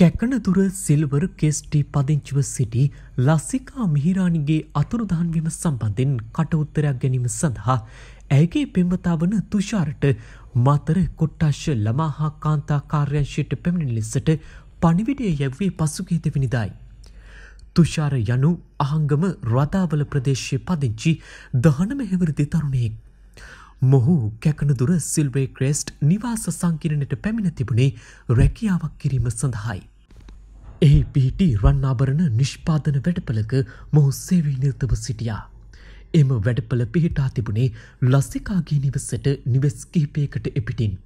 කැකනතුර silver කෙස්ටි පදිංචිව සිටි ලස්සිකා මිහිරාණිගේ අතුරුදහන් වීම සම්බන්ධෙන් කටඋත්තරයක් ගැනීම සඳහා ඇගේ පෙම්වතා වන තුෂාරට මතර කොට්ටශ ළමා හා කාන්තා කාර්යංශයට පැමිණි ලෙසට පනිවිඩය යැව්වේ පසුගේ දෙවිනිදායි. තුෂාර යනු අහංගම රදාවල ප්‍රදේශය පදිංචි දහනම හැවරදි තරුණයෙක්. මොහු කැකනදුර සිල්වේ ක්‍රෙස්ට් නිවාස සංකිරණයට පැමිණ තිබුණේ රැකියාවක් කිරීම සඳහායි. එහි පිහිටි රන්නාභරණ නිෂ්පාදන වැඩපලක මොහු සේවී නිර්තව සිටියා. එම වැඩපල පිහිටා තිබුණේ ලස්සිකාගේ නිවසට නිවෙස් කිහිපයකට එපිටින්.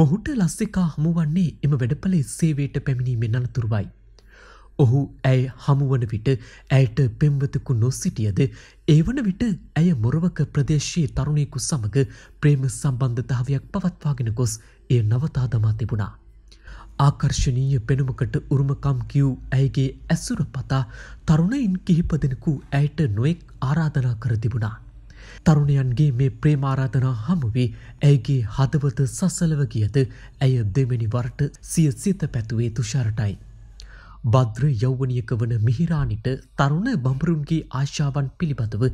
මොහුට ලස්සිකා හමුවන්නේ එම වැඩපලේ සේවයට පැමිණීමෙන් අනතුරුවයි. ඔහු ඇය හමුවන විට ඇයට පෙම්වතකු නොස්සිටියද ඒවන විට ඇය මොරවක ප්‍රදේශයේ තරුණයකු සමඟ ප්‍රේම සම්බන්ධතාවයක් පවත්වාගෙන ගොස් එය නවතා දමා තිබුණා. ආකර්ශණීය පෙනුමකට උරුමකම් කිව් ඇයගේ ඇසුර පතා තරුණයින් කිහිපදෙනකු ඇයට නොෙක් ආරාධනා කර තිබුණා. තරුණයන්ගේ මේ ප්‍රේමාරාධනා හමුවේ ඇයගේ හදවත සසලව කියද ඇය දෙමනි වරට සිය සිත පැතුවේ තුෂාරටයි. භද්‍ර යෞවනියක වන මිහිරාණිට තරුණ බඹරුන්ගේ ආශාවන් පිළිබඳව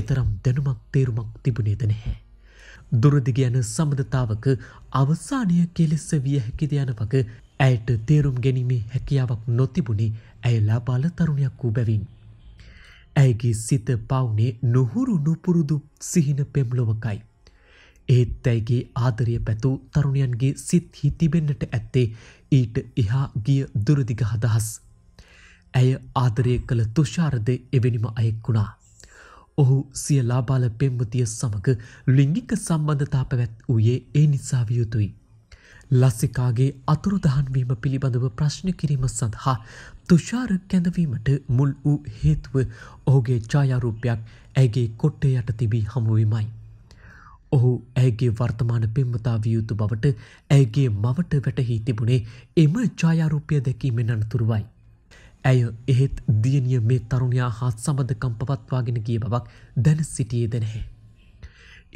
එතරම් දැනුමක් තේරුමක් තිබුණේද නැහැ. දුරදිග යන සමඳතාවක අවසානය කෙලෙස්ස විය හැකිද යන වග ඇයට තේරුම් ගැනීමේ හැකියාවක් නොතිබුණේ ඇය ලාබාල තරුණයක් වූ බැවින්. ඇයගේ සිත පවුනේ නොහුරු නොපුරුදු සිහින පෙම්ලොවකයි. ඒත් ඇයිගේ ආදරය පැතු තරුණයන්ගේ සිත් හිතිබෙන්න්නට ඇත්තේ ඊට එහා ගිය දුරදිග හදහස්. ඇය ආදරය කළ තුෂාරද එවැනිම අයෙක්කුණා. ඔහු සියලාබාල පෙම්වතිය සමඟ ලිංගික සම්බන්ධතා පැවැත් වූයේ ඒ නිසාවියයුතුයි. ලස්සිකාගේ අතුරුදහන්වීම පිළිබඳව ප්‍රශ්න කිරීම සඳහා තුෂාර කැඳවීමට මුල් වූ හේතුව ඔහුගේ ජායාරූපයක් ඇගේ කොට්ටේ යට තිබී හමුවීමයි. ඔහු ඇගේ වර්තමාන පෙම්මතාවියයුතු බවට ඇගේ මවට වැටහි තිබුණේ එම ජායාරුපය දැකීමෙන් අනතුරුවයි. ඇය එහෙත් දියනිය මේ තරුණයා හාත් සමඳකම් පවත්වාගෙන ගිය බවක් දැන සිටියේ දැනැහැ.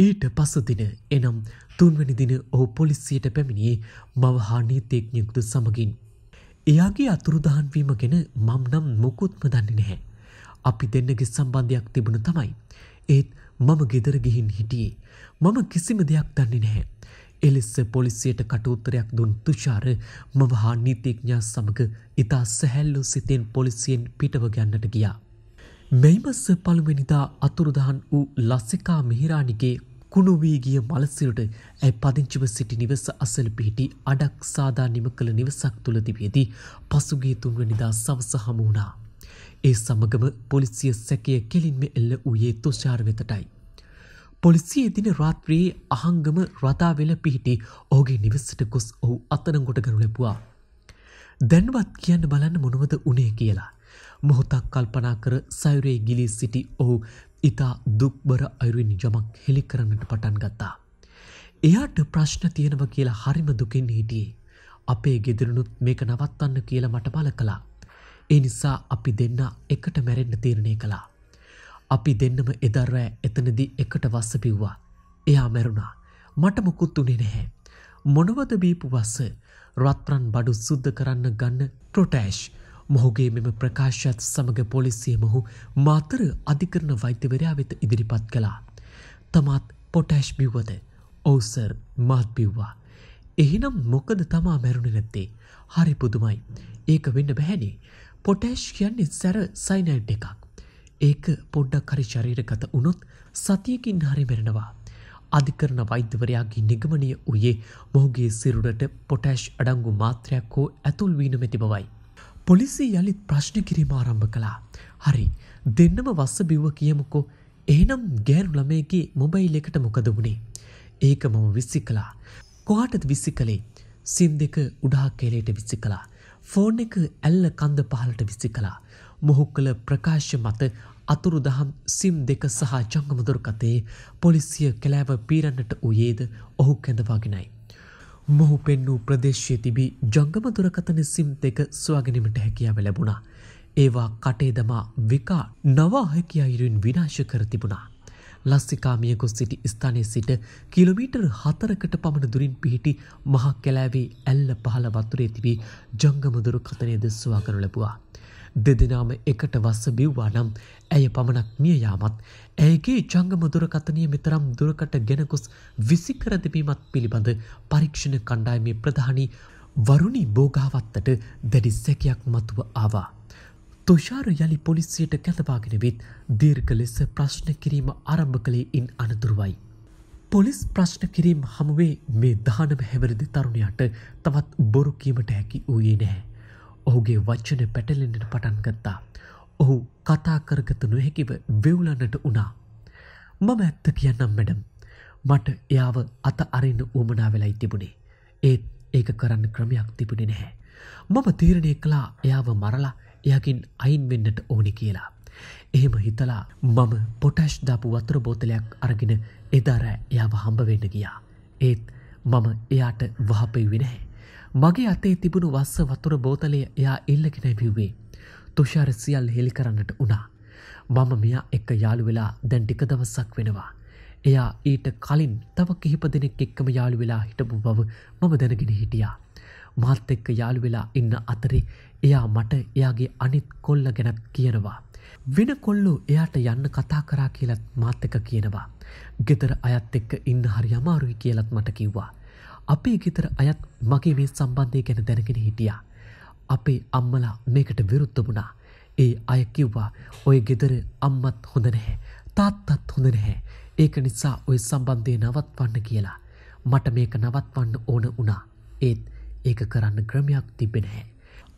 ඊට පසදින එනම් තුන්වැනිදින ඔහු පොලිසියට පැමිණියේ මවහා නීතේඥයකුතු සමගින්. එයාගේ අතුරුදහන්වීම ගෙන මම් නම් මොකුත්ම දන්නේ නැහැ. අපි දෙන්නගේ සම්බන්ධයක් තිබුණු තමයි. ඒත් මම ගෙදර ගිහින් හිටියේ. මම කිසිම දෙයක් දන්නේ නැහැ. එලෙස්ස පොලිසියට කටුත්තරයක් දුන් තුෂාර මව හා නීතිඥා සමග ඉතා සැහැල්ලු සිතෙන් පොලිසියෙන් පිටව ගන්නට ගියා. මෙයිමස්ස පළුවෙනිදා අතුරුදහන් වූ ලස්සිකා මිහිරාණිගේ කුණු වී ගිය මලසිරුට ඇය පදිංචිව සිටි නිවස අසල පිහිටි අඩක් සාදා නිම කළ නිවසක් තුළ තිබියදී පසුගේ තුන්වනිදා සවස හමුණා. ඒ සමගම පොලිසිය සැකය කෙලින්ම එල්ල වූයේ තුෂාර වෙතටයි. පොලිසිය දින රාත්‍රයේ අහංගම රතාවෙල පිහිටි ඕගේ නිවසට ගොස් ඔහු අත්තනංගොට කරනු ලැබවා. දැන්වත් කියන්න බලන්න මොනවද උනේ කියලා. මොහොතක් කල්පනා කර සයුරේ ගිලී සිටි ඔහු ඉතා දුක්බර අයුරින් යමක් හෙළි කරන්නට පටන් ගත්තා. එයාට ප්‍රශ්න තියෙනව කියලා හරිම දුකින් හිටියේ. අපේ ගෙදරනුත් මේක නවත්තන්න කියලා මට පල කලා. ඒ නිසා අපි දෙන්න එකට මැරෙන්න්න තීරණය කලා. අපි දෙන්නම එදර්රෑ එතනදි එකට වස්ස පිව්වා. එයා මැරුණා. මට මොකුත් උනේ නැහැ. මොනවද බීපු වස්ස රත්රන් බඩු සුද්ධ කරන්න ගන්න ප්‍රොටෑශ් මොහුගේ මෙම ප්‍රකාශයත් සමඟ පොලිසිය මොහු මාතර අධිකරණ වෛත්‍යවරයා වෙත ඉදිරිපත් කළා. තමාත් පොටෑශ් බිව්වද ඔවසර් මාත් බිව්වා. එහිනම් මොකද තමා මැරුණ නැත්තේ හරි පුදුමයි ඒක වෙන්න බැහැනේ පොටෑශ් කියන්නේ සැර සයිනයිට් එකක්. ඒක පොඩ්ඩක් හරි ශරීරගත වනොත් සතියකින් හරි මෙරෙනවා. අධිකරන වෛද්‍යවරයාගේ නිගමනය වයේ මොහුගේ සිරුඩට පොටෑශ් අඩංගු මාත්‍රයක් හෝ ඇතුල් වීනමැති බවයි. පොලිසි යළිත් ප්‍රශ්න කිරීම ආරම්භ කළා. හරි දෙන්නම වස්ස බිව්ව කියමුකෝ එහනම් ගෑනු ළමයගේ මොබයිල් එකට මොකද වුණේ. ඒක මම විස්සි කලා. කොහටත් විස්සි කළේ සිම් දෙක උඩහක් කෙලේට විස්සි කලා. ෆෝන් එක ඇල්ල කන්ද පහලට විස්සි කලා. මොහු කළ ප්‍රකාශ මත අතුරුදහම් සිම් දෙක සහ ජංගමදුරකතේ පොලිසිය කැලෑව පීරන්නට වයේද ඔහු කැඳවාගෙනයි. මොහු පෙන්වූ ප්‍රදේශය තිබී ජංගමදුරකතන සිම් දෙක ස්වාගැනීමට හැකියාව ලැබුණා. ඒවා කටේදමා විකා නවාහැකයායිරුන් විනාශ කර තිබුණා. ලස්සිකාමියකුස් සිටි ස්ථානය සිට කිලමීටර් හතරකට පමණ දුරින් පිහිටි මහ කැලෑවේ ඇල්ල පහළ වතුරේ තිබී ජංගමදුරු කතනය දෙස්වා කරනු ලැබවා. දෙදෙනාම එකට වස්ස බිව්වා නම් ඇය පමණක් මියයාමත් ඇයගේ ජංගම දුරකතනය මෙතරම් දුරකට ගෙනකොස් විසිකර දෙබීමත් පිළිබඳ පරීක්ෂණ කණ්ඩායමේ ප්‍රධානී වරුණි බෝගාවත්තට දැඩි සැකයක් මතුව ආවා. තුෂාර යළි පොලිසියට කැතවාගෙන වෙත් දීර්ඝ ලෙස ප්‍රශ්න කිරීම ආරම්භ කළේ ඉන් අනතුරුවයි. පොලිස් ප්‍රශ්න කිරීම් හමුවේ මේ දහනම හැවරදි තරුණයාට තවත් බොරුකීමට හැකි වූයේ නැහැ. ඔහුගේ වච්චන පැටලෙන්ට පටන්ගත්තා. ඔහු කතා කරගත නොහැකිව වෙව්ලන්නට වනා. මම ඇත්ත කියන්නම් මැඩම්. මට එයාව අත අරන්න ඕමනා වෙලයි තිබුණේ. ඒත් ඒක කරන්න ක්‍රමයක් තිබුණෙ නැහැ. මම තීරණය කලා එයාව මරලා එයකින් අයින් වෙන්නට ඕනි කියලා. එහෙම හිතලා මම පොටැෂ් දාපු වතුර බෝතලයක් අරගෙන එදාරෑ එයාව හම්බවෙන්න ගියා. ඒත් මම එයාට වහපයි විනැහැ. මගේ අතේ තිබුණු වස්ස වතුර බෝතලය එයා ඉල්ලගෙන බිව්වේ. තුෂාර සියල් හෙළි කරන්නට වුණා. මම මෙයා එක්ක යාළු වෙලා දැන් ටික දවසක් වෙනවා. එයා ඊට කලින් තව කිහිප දෙනෙක් එක්කම යාළු වෙලා හිටපු බව මම දැනගෙන හිටියා. මාත් එක්ක යාළු වෙලා ඉන්න අතරේ එයා මට එයාගේ අනිත් කොල්ල ගැනත් කියනවා. වෙන කොල්ලෝ එයාට යන්න කතා කරා කියලත් මාත් එක කියනවා. ගෙදර අයත් එක්ක ඉන්න හරි අමාරුයි කියලත් මට කිව්වා. අපේ ගෙතර අයත් මගේ මේ සම්බන්ධය ගැන දැනගෙන හිටියා. අපේ අම්මලා මේකට විරුද්ධබුණා. ඒ අය කිව්වා ඔය ගෙදර අම්මත් හොඳ නැහැ. තාත්තත් හොඳ නැහැ. ඒක නිසා ඔය සම්බන්ධය නවත්වන්න කියලා. මට මේක නවත්වන්න ඕන වුණා. ඒත් ඒක කරන්න ක්‍රමයක් තිබෙන හැ.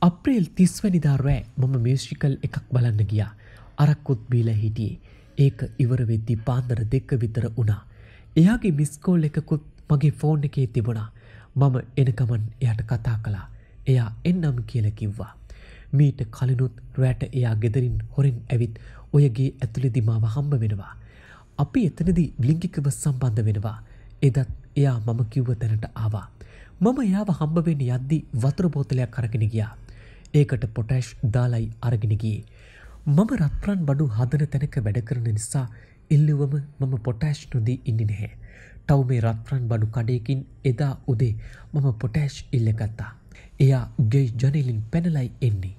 අප්‍රේල් තිස්වැනිදා රෑ මම මියෂිකල් එකක් බලන්න ගියා. අරක්කුත් බීල හිටියේ. ඒක ඉවරවෙද්දි පාන්දර දෙක්ක විතර වුණා. එයාගේ මිස්කෝල් එකකුත් මගේ ෆෝන් එකේ තිබුණා මම එනකමන් එයට කතා කලා එයා එන්නම් කියල කිව්වා. මීට කලනුත් රෑට එයා ගෙදරින් හොරෙන් ඇවිත් ඔයගේ ඇතුළෙදිමාව හම්බ වෙනවා. අපි එතනදී බ්ලිංගිකව සම්බන්ධ වෙනවා. එදත් එයා මම කිව්ව තැනට ආවා. මම එයාව හම්බවෙන්න යද්දි වතුරබෝතලයක් කරගෙන ගියා. ඒකට පොටෑෂ් දාලයි අරගෙනගියේ. මම රත්රන් බඩු හදන තැනක වැඩ කරන නිසා ඉල්ලුවම මම පොටෑෂ් නොදී ඉන්නි නැහැ. ටවුමේ රත්රන් බඩු කඩයකින් එදා උදේ මම පොටෑෂ් ඉල්ලගත්තා. එයා ගේ ජනලින් පැනලයි එන්නේ.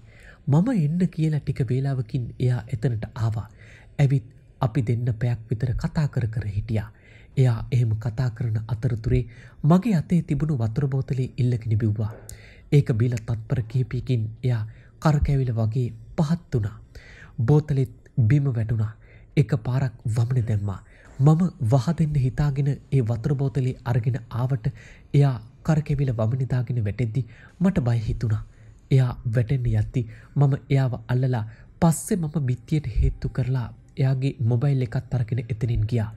මම එන්න කියලා ටික වේලාවකින් එයා එතනට ආවා. ඇවිත් අපි දෙන්න පැයක් විතර කතා කර කර හිටියා. එයා එහෙම කතා කරන අතරතුරේ මගේ අතේ තිබුණු වතුරබෝතලේ ඉල්ලගෙන බිව්වා. ඒක බීල තත්පර කීපයකින් එයා කරකැවිල වගේ පහත් වුණා. බෝතලෙත් බිම වැටුණා. එක පාරක් වමන දැම්මා. මම වහදෙන්න හිතාගෙන ඒ වතුර බෝතලේ අරගෙන ආවට එයා කරකෙවිල වමනිදාගෙන වැටෙද්දි මට බය හිතුණා. එයා වැටෙන්න යද්දි මම එයාව අල්ලලා පස්සේ මම බිත්තියට හේතු කරලා එයාගේ මොබයිල් එකත් අරගෙන එතනින් ගියා.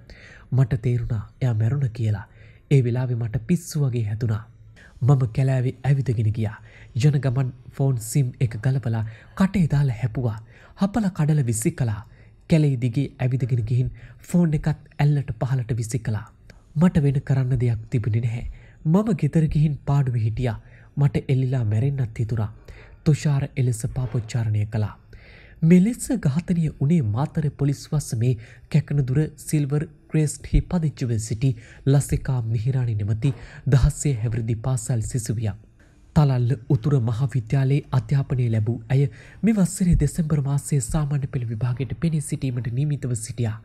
මට තේරුණා එයා මැරුණ කියලා. ඒ වෙලාවෙ මට පිස්සු වගේ හැදුනා. මම කැලෑවේ ඇවිදගෙන ගියා. ජන ගමන් ෆෝන් සිම් එක ගලපලා කටේ දාලා හැපුවා. හපල කඩල විසි කලා. කැලේ දිගේ ඇවිදගෙන ගිහින් ෆෝන් එකත් ඇල්ලට පහලට විසි කලා. මට වෙන කරන්න දෙයක් තිබුණි නැහැ. මම ගෙතරගිහින් පාඩුව හිටිය මට එල්ලිලා මැරෙන්න්නත් හිතුරා. තුෂාර එලෙස පාපොච්චාරණය කලා. මෙලෙස්ස ඝාතනය උනේ මාතර පොලිස් වස්සමේ කැකනදුර සිල්වර් ක්‍රේස්ට් හි පදිච්චව සිටි ලස්සිකා මිහිරාණි නෙමති දහස්සේ හැවරදි පාසල් සිසුවියක්. තලල්ල උතුර මහාවිද්‍යාලයේ අධ්‍යාපනය ලැබූ ඇය මෙ වස්සරේ දෙසැම්බර් මාසයේ සාමාන්‍ය පෙළ විභාගයට පෙනී සිටීමට නීමිතව සිටියා.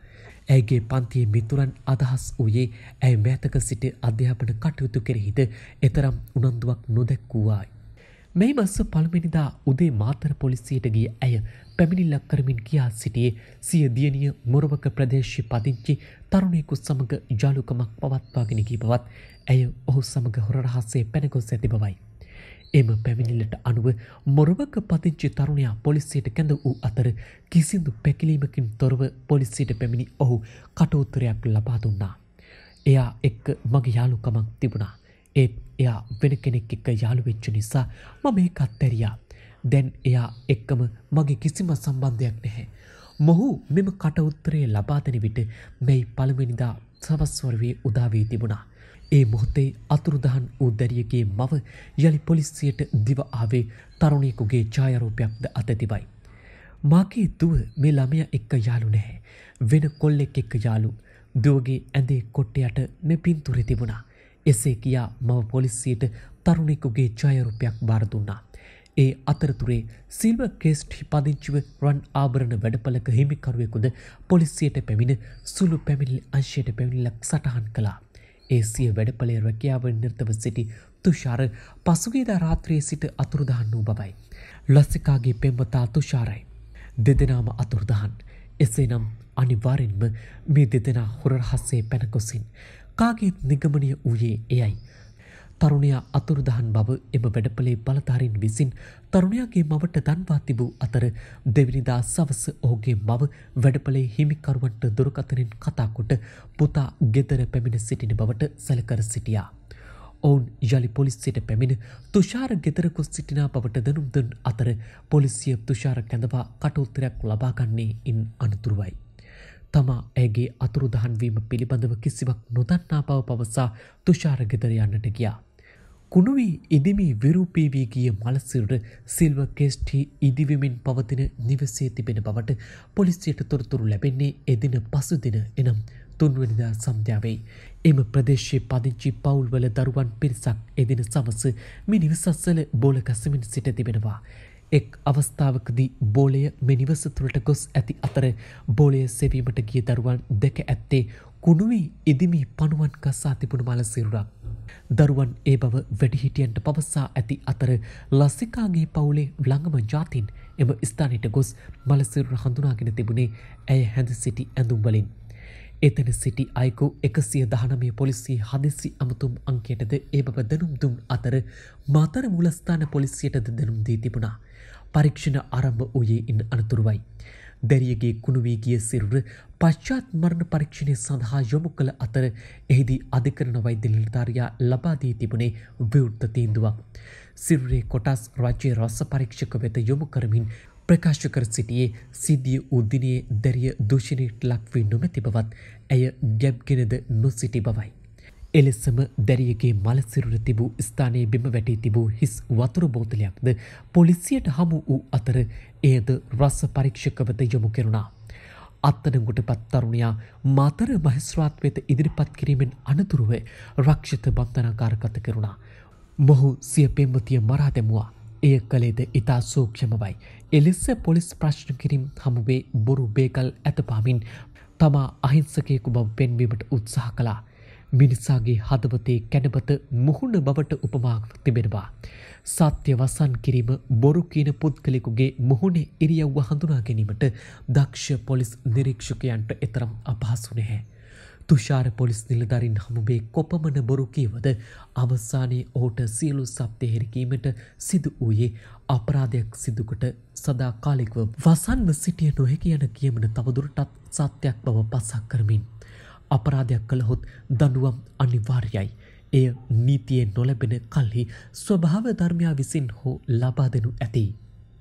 ඇගේ පන්තියේ මිතුරන් අදහස් වූයේ ඇය මෑතක සිට අධ්‍යාපන කටයුතු කෙරෙහිද එතරම් උනන්දුවක් නොදැක්වූවායි. මේ මස්ස පළමිනිදා උදේ මාතර පොලිසියට ගිය ඇය පැමිණිල්ලක් කරමින් කියා සිටියේ සිය දියණිය මොරවක ප්‍රදේශය පදිංචි තරුණයෙකු සමඟ ජාලුකමක් පවත්වාගෙන කී බවත් ඇය ඔහු සමඟ හොරරහසේ පැනගොස් ඇති බවයි. එම පැවිනිල්ලට අනුව මොරවක පතිංචි තරුණයා පොලිසියට කැඳ වූ අතර කිසිදු පැකිලීමකින් තොරව පොලිසියට පැමිණි ඔහු කටඋත්තරයක් ලබා දුන්නා. එයා එක්ක මගේ යාළුකමක් තිබුණා. ඒත් එයා වෙන කෙනෙක් එක්ක යාළුවෙච්ච නිසා මම ඒ කත්තැරයා. දැන් එයා එක්කම මගේ කිසිම සම්බන්ධයක් නැහැ. මොහු මෙම කටඋත්තරය ලබාතන විට මෙයි පළමිනිදා සවස්වර්වයේ උදාවී තිබුණා. ඒ මොහොතේ අතුරුදහන් වූ දැරියගේ මව යළි පොලිස්සියට දිව ආවේ තරුණයෙකුගේ ඡායරූපයක්ද අතතිබයි. මාගේ දුව මේ ළමය එක්ක යාළු නැහැ. වෙන කොල්ලෙක් එක්ක යාළු. දුවගේ ඇඳේ කොට්ටයට මේ පින්තුරේ තිබුණා. එසේ කියා මව පොලිසියට තරුණෙකුගේ ඡායරූපයක් බාර දුන්නා. ඒ අතරතුරේ සිල්ව ක්‍රෙස්ට් පදිංචිව රන් ආභරණ වැඩපලක හිමිකරුවෙකුද පොලිසියට පැමිණ සුළු පැමිණිලි අංශයට පැමිණිලක් සටහන් කළා. ඒ සිය වැඩපලේ රැකියාවෙන් නිර්තව සිටි තුෂාර පසුගේදා රාත්‍රයේ සිට අතුරුදහන් වූ බවයි. ලස්සිකාගේ පෙම්වතා තුෂාරයි. දෙදෙනම අතුරුදහන්. එසේනම් අනිවාරෙන්ම මේ දෙදෙනා හොරහස්සේ පැනකොසින්. කාගේත් නිගමනය වූයේ එයයි. තරුණයා අතුරුදහන් බව එම වැඩපලේ බලධාරින් විසින් තරුණයාගේ මවට දන්වා තිබූ අතර දෙවිනිදා සවස ඔහුගේ මව වැඩපලේ හිමිකරුවන්ට දුරකතනින් කතාකොට පුතා ගෙදර පැමිණ සිටින බවට සැලකර සිටියා. ඔවුන් යළි පොලිස්සිට පැමිණ තුෂාර ගෙතරකොස් සිටිනා බවට දනුම්දන් අතර පොලිසිය තුෂාර කැඳවා කටෝත්තරයක් ලබාගන්නේ ඉන් අනතුරුවයි. තමා ඇගේ අතුරුදහන්වීම පිළිබඳව කිසිවක් නොදන්නා බව පවසා තුෂාරගෙදර යන්නට ගියා. කුණුවී ඉදිමී විරූපීවී ගිය මලසිරුට සිල්ව කෙස්්ටි ඉදිවිමින් පවතින නිවසේ තිබෙන බවට පොලිසියට තොරතුරු ලැබෙන්නේ එදින පසුදින එනම් තුන්වනිදා සම්ධ්‍යාවයි. එම ප්‍රදේශයේ පදිංචි පවුල්වල දරුවන් පිරිසක් එදින සමස මිනිවසස්සල බෝලකසමින් සිට තිබෙනවා. එක් අවස්ථාවකදී බෝලය මෙනිවස තුළට ගොස් ඇති අතර බෝලය සෙවීමට ගිය දරුවන් දෙක ඇත්තේ කුණුවේ ඉදිමි පනුවන් කස්සා තිබුණු මලසිරුරක්. දරුවන් ඒ බව වැඩිහිටියන්ට පවසා ඇති අතර ලස්සිකාගේ පවුලේ ළඟම ජාතින් එම ස්ථානයට ගොස් මලසිරුර හඳුනාගෙන තිබුණේ ඇය හැඳ සිටි ඇඳුම්වලින්. එතන සිටි අයකු එකසිය දහනමය පොලිසිය හදිසි අමතුම් අංකයටද ඒ බව දනුම් දුන් අතර මාතර මුලස්ථාන පොලිසියටද දනුම් දී තිබුණා. පරීක්ෂණ ආරම්භ වූයේ ඉන් අනතුරුවයි. දැරියගේ කුණුවී ගිය සිරුර පශ්චාත් මරණ පරීක්ෂණය සඳහා යොමු කළ අතර එහිදී අධිකරණ වෛද්‍ය නිලධාරියා ලබා දී තිබුණේ විවෘත තීන්දුවක්. සිරුරේ කොටස් රජ්‍ය රස්ස පරීක්ෂක වෙත යොමු කරමින් ප්‍රකාශ කර සිටියේ සිද්ධිය උද්දිනයේ දැරිය දූෂණයට ලක්වී නොමැති බවත් ඇය ගැබ්ගෙනද නොසිටි බවයි. එලෙසම දැරියගේ මලසිරුර තිබූ ස්ථානයේ බිම වැටී තිබූ හිස් වතුර බෝතලයක්ද පොලිසියට හමු වූ අතර එයද රස්ස පරීක්ෂකවත යොමු කෙරුණා. අත්තනගුට පත් තරුණයා මාතර මහිස්්‍රාත් වෙත ඉදිරිපත් කිරීමෙන් අනතුරුව රක්ෂිත බන්ධනාකාරකත කෙරුණා. මොහු සිය පෙම්වතිය මරා දැමුවා. එය කළේද ඉතා සූක්ෂමවයි. එලෙස්ස පොලිස් ප්‍රශ්න කිරම් හමුවේ බොරු බේකල් ඇතපාමින් තමා අහිංසකයෙකු බව පෙන්වීමට උත්සාහ කලා. මිනිසාගේ හදවතේ කැඩපත මුහුණ බවට උපමාක් තිබෙනවා. සත්‍ය වසන් කිරීම බොරු කියන පුද්ගලෙකුගේ මුහුණේ ඉරියව්ව හඳුනා ගැනීමට දක්ෂ පොලිස් නිරීක්ෂකයන්ට එතරම් අපහසු නැහැ. තුෂාර පොලිස් නිලධරින් හමුබේ කොපමන බොරුකීවද අවසානයේ ඔහුට සියලු සප්තහෙරිකීමට සිදු වූයේ අපරාධයක් සිදුකොට සදා කාලෙක්ව වසන්ව සිටිය නොහැකි යන කියමන තවදුරටත් සත්‍යයක් බව පසක් කරමින්. අපරාධයක් කළහොත් දඩුවම් අනිවාර්යයි. එය නීතියෙන් නොලැබෙන කල්හි ස්වභාව ධර්මයා විසින් හෝ ලබාදනු ඇති.